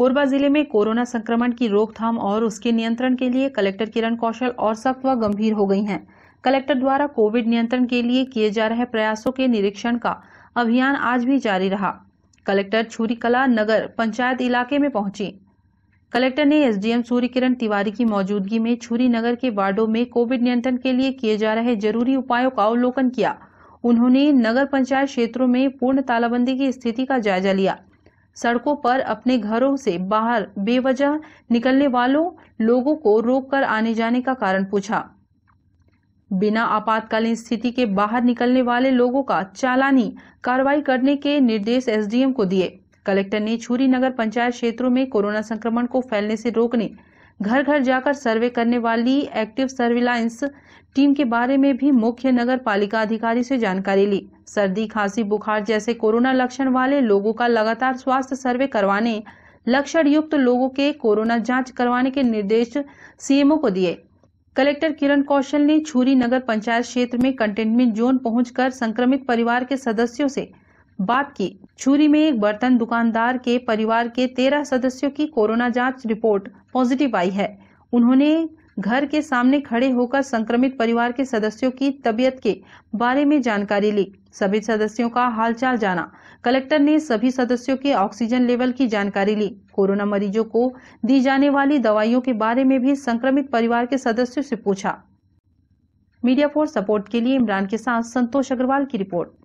कोरबा जिले में कोरोना संक्रमण की रोकथाम और उसके नियंत्रण के लिए कलेक्टर किरण कौशल और सख्त व गंभीर हो गई हैं कलेक्टर द्वारा कोविड नियंत्रण के लिए किए जा रहे प्रयासों के निरीक्षण का अभियान आज भी जारी रहा कलेक्टर छुरीकला नगर पंचायत इलाके में पहुंची कलेक्टर ने एसडीएम सूर्य किरण तिवारी की मौजूदगी में छुरी नगर के वार्डो में कोविड नियंत्रण के लिए किए जा रहे जरूरी उपायों का अवलोकन किया उन्होंने नगर पंचायत क्षेत्रों में पूर्ण तालाबंदी की स्थिति का जायजा लिया सड़कों पर अपने घरों से बाहर बेवजह निकलने वालों लोगों को रोककर आने जाने का कारण पूछा बिना आपातकालीन स्थिति के बाहर निकलने वाले लोगों का चालानी कार्रवाई करने के निर्देश एसडीएम को दिए कलेक्टर ने छुरी नगर पंचायत क्षेत्रों में कोरोना संक्रमण को फैलने से रोकने घर घर जाकर सर्वे करने वाली एक्टिव सर्विलांस टीम के बारे में भी मुख्य नगर पालिका अधिकारी से जानकारी ली सर्दी खांसी बुखार जैसे कोरोना लक्षण वाले लोगों का लगातार स्वास्थ्य सर्वे करवाने लक्षण युक्त लोगों के कोरोना जांच करवाने के निर्देश सीएमओ को दिए कलेक्टर किरण कौशल ने छुरी नगर पंचायत क्षेत्र में कंटेनमेंट जोन पहुंचकर संक्रमित परिवार के सदस्यों से बात की छुरी में एक बर्तन दुकानदार के परिवार के तेरह सदस्यों की कोरोना जांच रिपोर्ट पॉजिटिव आई है उन्होंने घर के सामने खड़े होकर संक्रमित परिवार के सदस्यों की तबियत के बारे में जानकारी ली सभी सदस्यों का हालचाल जाना कलेक्टर ने सभी सदस्यों के ऑक्सीजन लेवल की जानकारी ली कोरोना मरीजों को दी जाने वाली दवाइयों के बारे में भी संक्रमित परिवार के सदस्यों से पूछा मीडिया फोर सपोर्ट के लिए इमरान के साथ संतोष अग्रवाल की रिपोर्ट